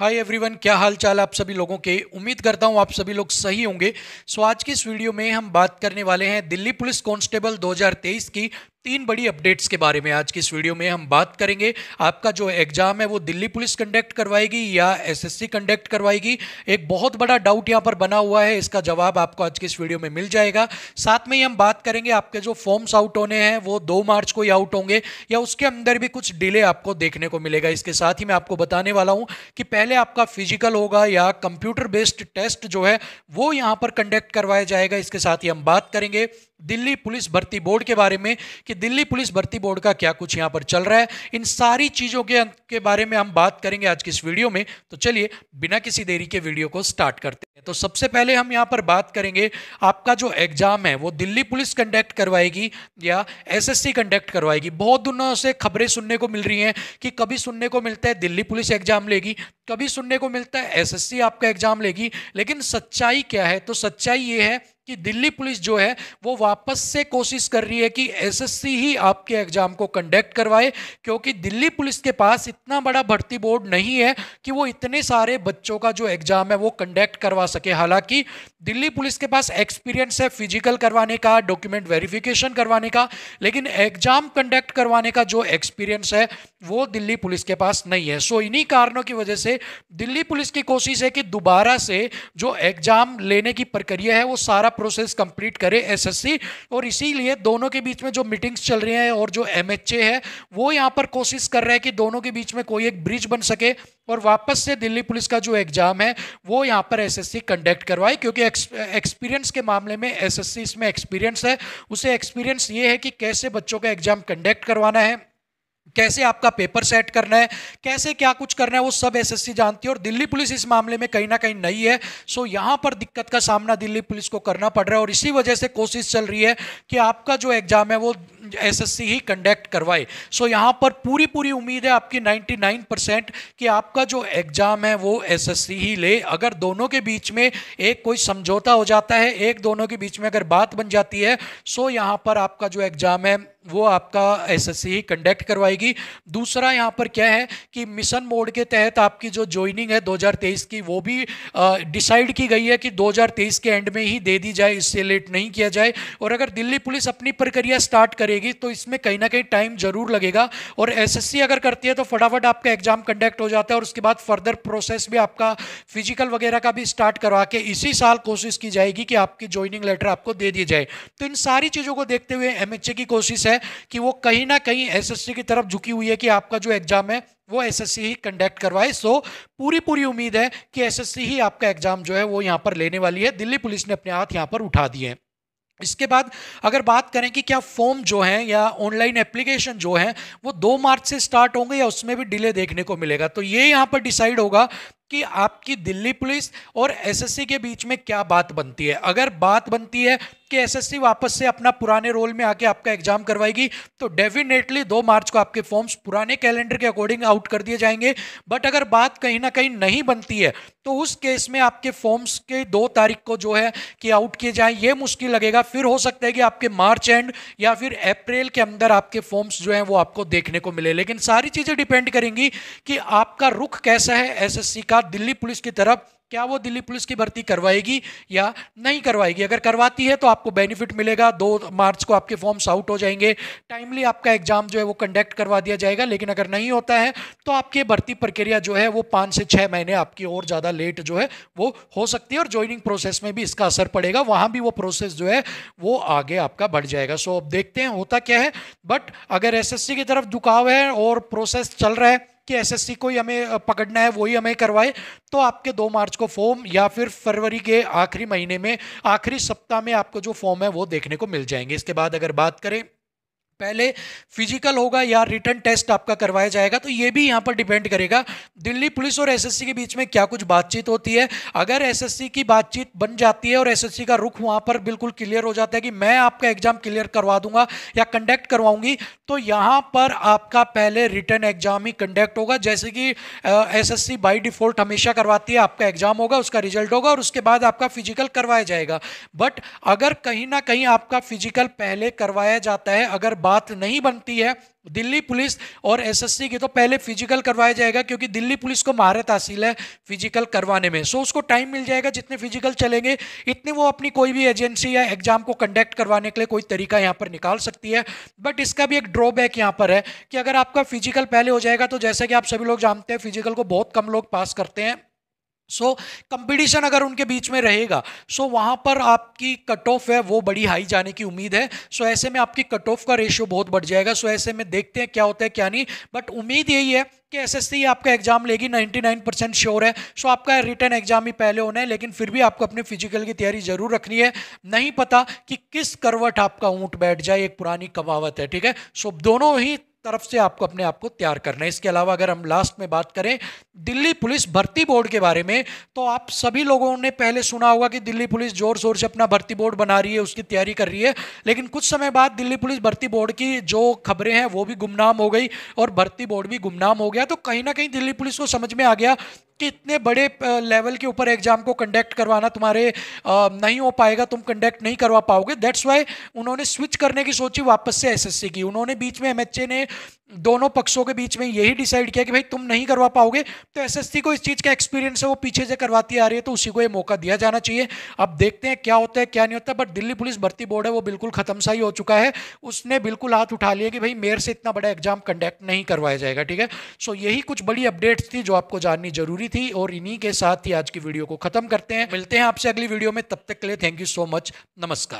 hi everyone क्या हाल चाल आप सभी लोगों के उम्मीद करता हूं आप सभी लोग सही होंगे सो आज की इस वीडियो में हम बात करने वाले हैं दिल्ली पुलिस कांस्टेबल 2023 की तीन बड़ी अपडेट्स के बारे में आज की इस वीडियो में हम बात करेंगे आपका जो एग्जाम है वो दिल्ली पुलिस कंडक्ट करवाएगी या एसएससी कंडक्ट करवाएगी एक बहुत बड़ा डाउट यहाँ पर बना हुआ है इसका जवाब आपको आज की इस वीडियो में मिल जाएगा साथ में ही हम बात करेंगे आपके जो फॉर्म्स आउट होने हैं वो दो मार्च को ही आउट होंगे या उसके अंदर भी कुछ डिले आपको देखने को मिलेगा इसके साथ ही मैं आपको बताने वाला हूँ कि पहले आपका फिजिकल होगा या कंप्यूटर बेस्ड टेस्ट जो है वो यहाँ पर कंडक्ट करवाया जाएगा इसके साथ ही हम बात करेंगे दिल्ली पुलिस भर्ती बोर्ड के बारे में कि दिल्ली पुलिस भर्ती बोर्ड का क्या कुछ यहाँ पर चल रहा है इन सारी चीज़ों के के बारे में हम बात करेंगे आज की इस वीडियो में तो चलिए बिना किसी देरी के वीडियो को स्टार्ट करते हैं तो सबसे पहले हम यहाँ पर बात करेंगे आपका जो एग्ज़ाम है वो दिल्ली पुलिस कंडक्ट करवाएगी या एस कंडक्ट करवाएगी बहुत दिनों से खबरें सुनने को मिल रही हैं कि कभी सुनने को मिलता है दिल्ली पुलिस एग्ज़ाम लेगी कभी सुनने को मिलता है एस आपका एग्ज़ाम लेगी लेकिन सच्चाई क्या है तो सच्चाई ये है कि दिल्ली पुलिस जो है वो वापस से कोशिश कर रही है कि एसएससी ही आपके एग्जाम को कंडक्ट करवाए क्योंकि दिल्ली पुलिस के पास इतना बड़ा भर्ती बोर्ड नहीं है कि वो इतने सारे बच्चों का जो एग्जाम है वो कंडक्ट करवा सके हालांकि दिल्ली पुलिस के पास एक्सपीरियंस है फिजिकल करवाने का डॉक्यूमेंट वेरिफिकेशन करवाने का लेकिन एग्जाम कंडक्ट करवाने का जो एक्सपीरियंस है वो दिल्ली पुलिस के पास नहीं है सो इन्हीं कारणों की वजह से दिल्ली पुलिस की कोशिश है कि दोबारा से जो एग्जाम लेने की प्रक्रिया है वो सारा प्रोसेस कंप्लीट करे एसएससी और इसीलिए दोनों के बीच में जो मीटिंग्स चल रही हैं और जो एमएचए है वो यहाँ पर कोशिश कर रहा है कि दोनों के बीच में कोई एक ब्रिज बन सके और वापस से दिल्ली पुलिस का जो एग्ज़ाम है वो यहाँ पर एसएससी कंडक्ट करवाए क्योंकि एक्सपीरियंस के मामले में एसएससी इसमें एक्सपीरियंस है उसे एक्सपीरियंस ये है कि कैसे बच्चों का एग्ज़ाम कंडक्ट करवाना है कैसे आपका पेपर सेट करना है कैसे क्या कुछ करना है वो सब एसएससी जानती है और दिल्ली पुलिस इस मामले में कहीं ना कहीं नहीं है सो यहाँ पर दिक्कत का सामना दिल्ली पुलिस को करना पड़ रहा है और इसी वजह से कोशिश चल रही है कि आपका जो एग्ज़ाम है वो एसएससी ही कंडक्ट करवाए सो यहाँ पर पूरी पूरी उम्मीद है आपकी नाइन परसेंट कि आपका जो एग्ज़ाम है वो सी ही ले अगर दोनों के बीच में एक कोई समझौता हो जाता है एक दोनों के बीच में अगर बात बन जाती है सो यहाँ पर आपका जो एग्ज़ाम है वो आपका एसएससी कंडक्ट करवाएगी दूसरा यहाँ पर क्या है कि मिशन मोड के तहत आपकी जो ज्वाइनिंग है 2023 की वो भी डिसाइड की गई है कि 2023 के एंड में ही दे दी जाए इससे लेट नहीं किया जाए और अगर दिल्ली पुलिस अपनी प्रक्रिया स्टार्ट करेगी तो इसमें कहीं ना कहीं टाइम जरूर लगेगा और सी अगर करती है तो फटाफट आपका एग्जाम कंडक्ट हो जाता है और उसके बाद फर्दर प्रोसेस भी आपका फिजिकल वगैरह का भी स्टार्ट करवा के इसी साल कोशिश की जाएगी कि आपकी ज्वाइनिंग लेटर आपको दे दी जाए तो इन सारी चीज़ों को देखते हुए ए की कोशिश है है कि वो कहीं ना कहीं एसएससी की तरफ झुकी हुई है कि आपका जो एग्ज़ाम है वो एसएससी ही कंडक्ट करवाए सो पूरी पूरी उम्मीद है कि एसएससी ही आपका एग्ज़ाम जो है वो यहाँ पर लेने वाली है दिल्ली पुलिस ने अपने हाथ यहाँ पर उठा दिए हैं इसके बाद अगर बात करें कि क्या फॉर्म जो है या ऑनलाइन एप्लीकेशन जो है वो दो मार्च से स्टार्ट होंगे या उसमें भी डिले देखने को मिलेगा तो ये यहाँ पर डिसाइड होगा कि आपकी दिल्ली पुलिस और एसएससी के बीच में क्या बात बनती है अगर बात बनती है कि एसएससी वापस से अपना पुराने रोल में आके आपका एग्जाम करवाएगी तो डेफिनेटली दो मार्च को आपके फॉर्म्स पुराने कैलेंडर के अकॉर्डिंग आउट कर दिए जाएंगे बट अगर बात कहीं ना कहीं नहीं बनती है तो उस केस में आपके फॉर्म्स के दो तारीख को जो है कि आउट किए जाए ये मुश्किल लगेगा फिर हो सकता है कि आपके मार्च एंड या फिर अप्रैल के अंदर आपके फॉर्म्स जो हैं वो आपको देखने को मिले लेकिन सारी चीज़ें डिपेंड करेंगी कि आपका रुख कैसा है एसएससी का दिल्ली पुलिस की तरफ क्या वो दिल्ली पुलिस की भर्ती करवाएगी या नहीं करवाएगी अगर करवाती है तो आपको बेनिफिट मिलेगा दो मार्च को आपके फॉर्म्स आउट हो जाएंगे टाइमली आपका एग्जाम जो है वो कंडक्ट करवा दिया जाएगा लेकिन अगर नहीं होता है तो आपकी भर्ती प्रक्रिया जो है वो पाँच से छः महीने आपकी और ज़्यादा लेट जो है वो हो सकती है और ज्वाइनिंग प्रोसेस में भी इसका असर पड़ेगा वहाँ भी वो प्रोसेस जो है वो आगे आपका बढ़ जाएगा सो अब देखते हैं होता क्या है बट अगर एस की तरफ झुकाव है और प्रोसेस चल रहा है कि एसएससी को ही हमें पकड़ना है वही हमें करवाए तो आपके दो मार्च को फॉर्म या फिर फरवरी के आखिरी महीने में आखिरी सप्ताह में आपको जो फॉर्म है वो देखने को मिल जाएंगे इसके बाद अगर बात करें पहले फिजिकल होगा या रिटर्न टेस्ट आपका करवाया जाएगा तो ये भी यहाँ पर डिपेंड करेगा दिल्ली पुलिस और एसएससी के बीच में क्या कुछ बातचीत होती है अगर एसएससी की बातचीत बन जाती है और एसएससी का रुख वहाँ पर बिल्कुल क्लियर हो जाता है कि मैं आपका एग्जाम क्लियर करवा दूंगा या कंडक्ट करवाऊंगी तो यहाँ पर आपका पहले रिटर्न एग्जाम ही कंडक्ट होगा जैसे कि एस एस डिफॉल्ट हमेशा करवाती है आपका एग्जाम होगा उसका रिजल्ट होगा और उसके बाद आपका फिजिकल करवाया जाएगा बट अगर कहीं ना कहीं आपका फिजिकल पहले करवाया जाता है अगर बात नहीं बनती है दिल्ली पुलिस और एसएससी की तो पहले फिजिकल करवाया जाएगा क्योंकि दिल्ली पुलिस को महारत हासिल है फिजिकल करवाने में सो उसको टाइम मिल जाएगा जितने फिजिकल चलेंगे इतने वो अपनी कोई भी एजेंसी या एग्जाम को कंडक्ट करवाने के लिए कोई तरीका यहाँ पर निकाल सकती है बट इसका भी एक ड्रॉबैक यहाँ पर है कि अगर आपका फिजिकल पहले हो जाएगा तो जैसा कि आप सभी लोग जानते हैं फिजिकल को बहुत कम लोग पास करते हैं सो so, कंपटीशन अगर उनके बीच में रहेगा सो so, वहाँ पर आपकी कट ऑफ है वो बड़ी हाई जाने की उम्मीद है सो so, ऐसे में आपकी कट ऑफ का रेशियो बहुत बढ़ जाएगा सो so, ऐसे में देखते हैं क्या होता है क्या नहीं बट उम्मीद यही है कि एसएससी आपका एग्जाम लेगी 99 परसेंट श्योर है सो so, आपका रिटर्न एग्जाम ही पहले होना है लेकिन फिर भी आपको अपने फिजिकल की तैयारी जरूर रखनी है नहीं पता कि किस करवट आपका ऊँट बैठ जाए एक पुरानी कमावत है ठीक है सो so, दोनों ही तरफ से आपको अपने आप को तैयार करना है इसके अलावा अगर हम लास्ट में बात करें दिल्ली पुलिस भर्ती बोर्ड के बारे में तो आप सभी लोगों ने पहले सुना होगा कि दिल्ली पुलिस जोर शोर से अपना भर्ती बोर्ड बना रही है उसकी तैयारी कर रही है लेकिन कुछ समय बाद दिल्ली पुलिस भर्ती बोर्ड की जो खबरें हैं वो भी गुमनाम हो गई और भर्ती बोर्ड भी गुमनाम हो गया तो कहीं ना कहीं दिल्ली पुलिस को समझ में आ गया कि इतने बड़े लेवल के ऊपर एग्जाम को कंडक्ट करवाना तुम्हारे नहीं हो पाएगा तुम कंडक्ट नहीं करवा पाओगे दैट्स वाई उन्होंने स्विच करने की सोची वापस से एसएससी की उन्होंने बीच में एमएचए ने दोनों पक्षों के बीच में यही डिसाइड किया कि भाई तुम नहीं करवा पाओगे तो एसएससी को इस चीज़ का एक्सपीरियंस है वो पीछे से करवाती आ रही है तो उसी को ये मौका दिया जाना चाहिए अब देखते हैं क्या होता है क्या नहीं होता बट दिल्ली पुलिस भर्ती बोर्ड है वो बिल्कुल खत्म सा ही हो चुका है उसने बिल्कुल हाथ उठा लिया कि भाई मेयर से इतना बड़ा एग्जाम कंडक्ट नहीं करवाया जाएगा ठीक है सो यही कुछ बड़ी अपडेट्स थी जो आपको जाननी जरूरी थी और इन्हीं के साथ ही आज की वीडियो को खत्म करते हैं मिलते हैं आपसे अगली वीडियो में तब तक के लिए थैंक यू सो मच नमस्कार